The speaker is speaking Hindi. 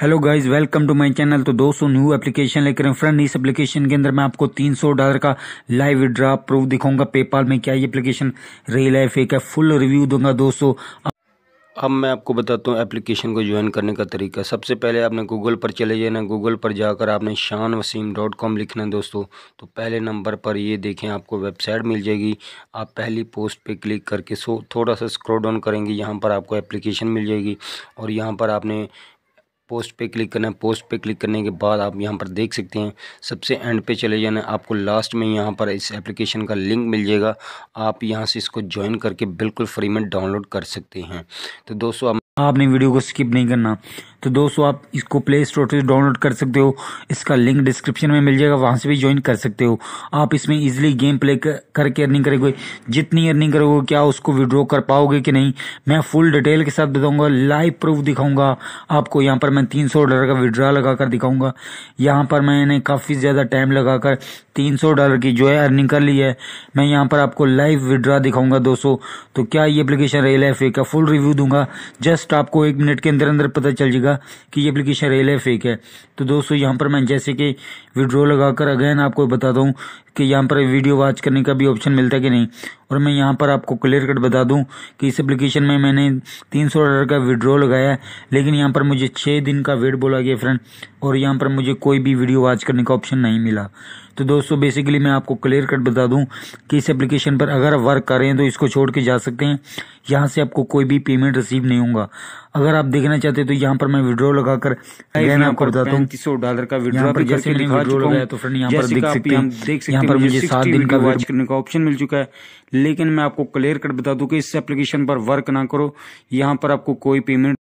hello guys welcome to my channel तो दोस्तों न्यू एप्लीकेशन लेकर हैं फ्रेंड इस एप्लीकेशन के अंदर मैं आपको 300 डॉलर का लाइव विड्रा प्रूफ दिखाऊंगा पेपाल में क्या ये एप्लीकेशन रियल है फेक है फुल रिव्यू दूंगा दोस्तों अब मैं आपको बताता हूँ एप्लीकेशन को ज्वाइन करने का तरीका सबसे पहले आपने गूगल पर चले जाना गूगल पर जाकर आपने शान वसीम डॉट कॉम लिखना है दोस्तों तो पहले नंबर पर ये देखें आपको वेबसाइट मिल जाएगी आप पहली पोस्ट पे क्लिक करके सो थोड़ा सा स्क्रॉल डाउन करेंगे यहाँ पर आपको एप्लीकेशन मिल जाएगी और यहाँ पर आपने पोस्ट पे क्लिक करना है पोस्ट पे क्लिक करने के बाद आप यहाँ पर देख सकते हैं सबसे एंड पे चले जाना आपको लास्ट में यहाँ पर इस एप्लीकेशन का लिंक मिल जाएगा आप यहाँ से इसको ज्वाइन करके बिल्कुल फ्री में डाउनलोड कर सकते हैं तो दोस्तों आपने वीडियो को स्किप नहीं करना तो दोस्तों आप इसको प्ले स्टोर से डाउनलोड कर सकते हो इसका लिंक डिस्क्रिप्शन में मिल जाएगा वहाँ से भी ज्वाइन कर सकते हो आप इसमें ईजिली गेम प्ले करके अर्निंग करोगे जितनी अर्निंग करोगे क्या उसको विड्रॉ कर पाओगे कि नहीं मैं फुल डिटेल के साथ बताऊँगा लाइव प्रूफ दिखाऊँगा आपको यहाँ पर मैं तीन डॉलर का विड्रॉ लगाकर दिखाऊँगा यहाँ पर मैंने काफ़ी ज़्यादा टाइम लगाकर तीन डॉलर की जो है अर्निंग कर ली है मैं यहाँ पर आपको लाइव विड्रॉ दिखाऊंगा दोस्तों तो क्या ये एप्लीकेशन रेल एफ का फुल रिव्यू दूंगा जस्ट आपको एक मिनट के अंदर अंदर पता चल जाएगा जाएगा कि ये एप्लीकेशन रियल है फेक है तो दोस्तों यहाँ पर मैं जैसे कि विड्रॉ लगाकर अगेन आपको बताता हूँ कि यहाँ पर वीडियो वॉच करने का भी ऑप्शन मिलता है कि नहीं और मैं यहाँ पर आपको क्लियर कट बता दूँ कि इस एप्लीकेशन में मैंने तीन सौ डॉलर का विड्रॉ लगाया लेकिन यहाँ पर मुझे छः दिन का वेट बोला गया फ्रेंड और यहाँ पर मुझे कोई भी वीडियो वॉच करने का ऑप्शन नहीं मिला तो दोस्तों बेसिकली मैं आपको क्लियर कट बता दूँ कि इस एप्लीकेशन पर अगर आप वर्क कर रहे हैं तो इसको छोड़ के जा सकते हैं यहाँ से आपको कोई भी पेमेंट रिसीव नहीं होगा अगर आप देखना चाहते हैं तो यहाँ पर मैं विड्रॉ लगाकर कर आपको बताता हूँ डॉलर का विड्रॉ तो पर जैसे मैंने विड्रॉ लगाया तो फ्रेंड यहाँ पर देख सकते हैं यहाँ पर मुझे सात दिन का वॉच करने का ऑप्शन मिल चुका है लेकिन मैं आपको क्लियर कट बता दूं कि इस एप्लीकेशन पर वर्क ना करो यहां पर आपको कोई पेमेंट